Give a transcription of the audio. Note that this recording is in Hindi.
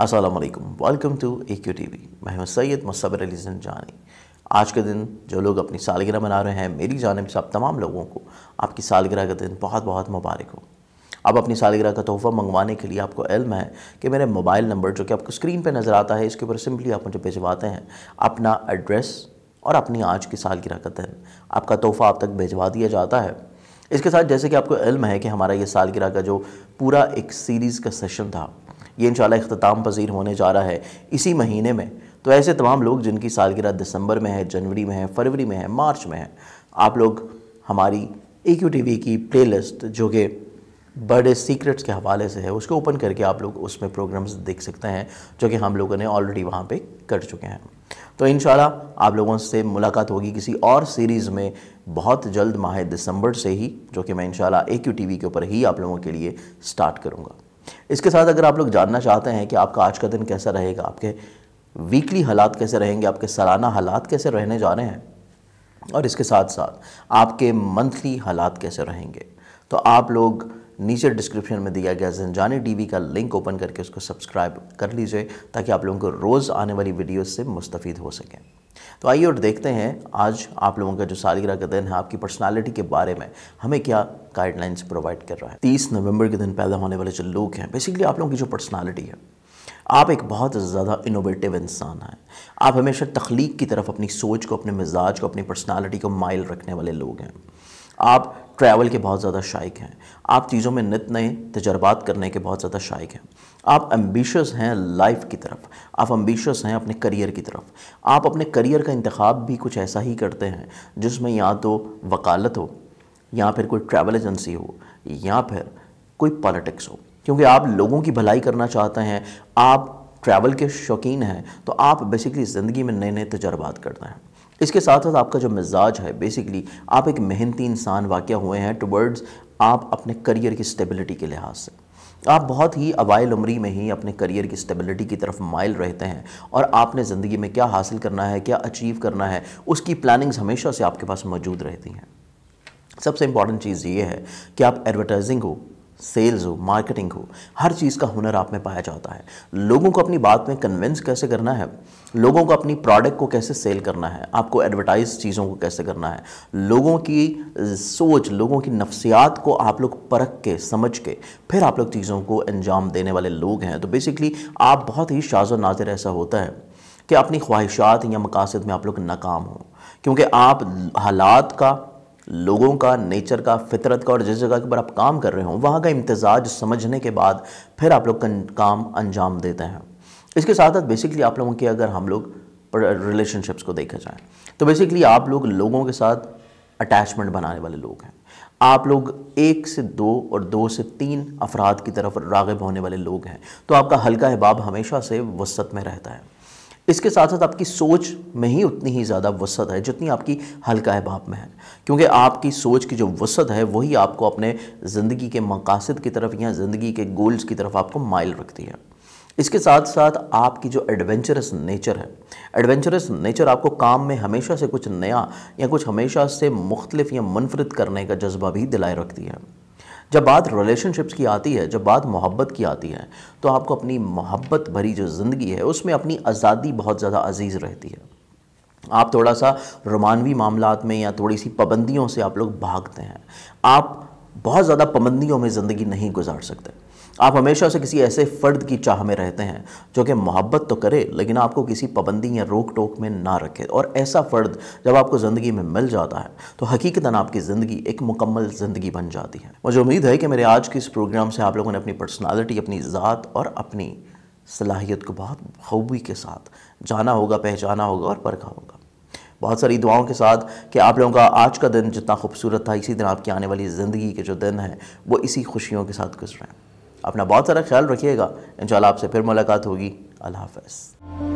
Aslam welcome to A Q T V मैं हूँ सैयद मसबर अली जानी आज के दिन जो लोग अपनी सालगिरह मना रहे हैं मेरी जानब से आप तमाम लोगों को आपकी सालगिरह का दिन बहुत बहुत मुबारक हो अब अपनी सालगिरह का तोहफ़ा मंगवाने के लिए आपको इल्म है कि मेरे मोबाइल नंबर जो कि आपको स्क्रीन पर नज़र आता है इसके ऊपर सिंपली आप मुझे भिजवाते हैं अपना एड्रेस और अपनी आज की सालगिरह का दिन आपका तोहफ़ा आप तक भिजवा दिया जाता है इसके साथ जैसे कि आपको इल्म है कि हमारा ये सालगिरह का जो पूरा एक सीरीज़ का सेशन था ये इन अख्ताम पजीर होने जा रहा है इसी महीने में तो ऐसे तमाम लोग जिनकी सालगिरह दिसंबर में है जनवरी में है फरवरी में है मार्च में है आप लोग हमारी ए क्यू टी वी की प्ले लिस्ट जो कि बर्थडे सीक्रेट्स के हवाले से है उसको ओपन करके आप लोग उसमें प्रोग्राम्स देख सकते हैं जो कि हम लोगों ने ऑलरेडी वहाँ पे कर चुके हैं तो इन आप लोगों से मुलाकात होगी किसी और सीरीज़ में बहुत जल्द माह दिसंबर से ही जो कि मैं इन ए क्यू टी वी के ऊपर ही आप लोगों के लिए स्टार्ट करूँगा इसके साथ अगर आप लोग जानना चाहते हैं कि आपका आज का दिन कैसा रहेगा आपके वीकली हालात कैसे रहेंगे आपके सालाना हालात कैसे रहने जा रहे हैं और इसके साथ साथ आपके मंथली हालात कैसे रहेंगे तो आप लोग नीचे डिस्क्रिप्शन में दिया गया जनजानी टीवी का लिंक ओपन करके उसको सब्सक्राइब कर लीजिए ताकि आप लोगों को रोज़ आने वाली वीडियोस से मुस्तफ़ हो सकें तो आइए और देखते हैं आज आप लोगों का जो सालगिरह का दिन है आपकी पर्सनालिटी के बारे में हमें क्या गाइडलाइंस प्रोवाइड कर रहा है तीस नवंबर के दिन पैदा होने वाले जो लोग हैं बेसिकली आप लोगों की जो पर्सनालिटी है आप एक बहुत ज़्यादा इनोवेटिव इंसान हैं आप हमेशा तख्लीक की तरफ अपनी सोच को अपने मिजाज को अपनी पर्सनैलिटी को माइल रखने वाले लोग हैं आप ट्रैवल के बहुत ज़्यादा शाइक हैं आप चीज़ों में नित नए तजर्बात करने के बहुत ज़्यादा शाइक हैं आप एम्बिशस हैं लाइफ की तरफ आप एम्बिशस हैं अपने करियर की तरफ आप अपने करियर का इंतखब भी कुछ ऐसा ही करते हैं जिसमें या तो वकालत हो या फिर कोई ट्रैवल एजेंसी हो या फिर कोई पॉलिटिक्स हो क्योंकि आप लोगों की भलाई करना चाहते हैं आप ट्रैवल के शौकीन हैं तो आप बेसिकली ज़िंदगी में नए नए तजर्बात करते हैं इसके साथ साथ आपका जो मिजाज है बेसिकली आप एक मेहनती इंसान वाक़ हुए हैं टुवर्ड्स आप अपने करियर की स्टेबिलिटी के लिहाज से आप बहुत ही अबायल उम्री में ही अपने करियर की स्टेबिलिटी की तरफ माइल रहते हैं और आपने ज़िंदगी में क्या हासिल करना है क्या अचीव करना है उसकी प्लानिंग्स हमेशा से आपके पास मौजूद रहती हैं सबसे इम्पॉर्टेंट चीज़ ये है कि आप एडवर्टाइजिंग हो सेल्स हो मार्केटिंग हो हर चीज़ का हुनर आप में पाया जाता है लोगों को अपनी बात में कन्विंस कैसे करना है लोगों को अपनी प्रोडक्ट को कैसे सेल करना है आपको एडवर्टाइज चीज़ों को कैसे करना है लोगों की सोच लोगों की नफ्सियात को आप लोग परख के समझ के फिर आप लोग चीज़ों को अंजाम देने वाले लोग हैं तो बेसिकली आप बहुत ही शाजो नाजिर ऐसा होता है कि अपनी ख्वाहिशात या मकासद में आप लोग नाकाम हों क्योंकि आप हालात का लोगों का नेचर का फितरत का और जिस जगह पर आप काम कर रहे हो वहाँ का इम्तजाज समझने के बाद फिर आप लोग काम अंजाम देते हैं इसके साथ साथ बेसिकली आप लोगों की अगर हम लोग रिलेशनशिप्स को देखा जाए तो बेसिकली आप लोग लोगों के साथ अटैचमेंट बनाने वाले लोग हैं आप लोग एक से दो और दो से तीन अफराद की तरफ रागब होने वाले लोग हैं तो आपका हल्का अहबाब हमेशा से वसत में रहता है इसके साथ साथ आपकी सोच में ही उतनी ही ज़्यादा वसत है जितनी आपकी हल्का है भाप में है क्योंकि आपकी सोच की जो वसत है वही आपको अपने ज़िंदगी के मकासद की तरफ या ज़िंदगी के गोल्स की तरफ आपको माइल रखती है इसके साथ साथ आपकी जो एडवेंचरस नेचर है एडवेंचरस नेचर आपको काम में हमेशा से कुछ नया या कुछ हमेशा से मुख्तलिफ या मुनफरद करने का जज्बा भी दिलाए रखती है जब बात रिलेशनशिप्स की आती है जब बात मोहब्बत की आती है तो आपको अपनी मोहब्बत भरी जो ज़िंदगी है उसमें अपनी आज़ादी बहुत ज़्यादा अजीज़ रहती है आप थोड़ा सा रोमानवी मामला में या थोड़ी सी पाबंदियों से आप लोग भागते हैं आप बहुत ज़्यादा पाबंदियों में ज़िंदगी नहीं गुजार सकते आप हमेशा से किसी ऐसे फ़र्द की चाह में रहते हैं जो कि मोहब्बत तो करे लेकिन आपको किसी पाबंदी या रोक टोक में ना रखे और ऐसा फ़र्द जब आपको ज़िंदगी में मिल जाता है तो हकीकता आपकी ज़िंदगी एक मुकम्मल ज़िंदगी बन जाती है मुझे उम्मीद है कि मेरे आज के इस प्रोग्राम से आप लोगों ने अपनी पर्सनैलिटी अपनी ज़ात और अपनी सलाहियत को बहुत खूबी के साथ जाना होगा पहचाना होगा और परखा होगा बहुत सारी दुआओं के साथ कि आप लोगों का आज का दिन जितना खूबसूरत था इसी दिन आपकी आने वाली ज़िंदगी के जो दिन हैं वो इसी खुशियों के साथ गुजरें अपना बहुत सारा ख्याल रखिएगा इन आपसे फिर मुलाकात होगी अल्लाह हाफ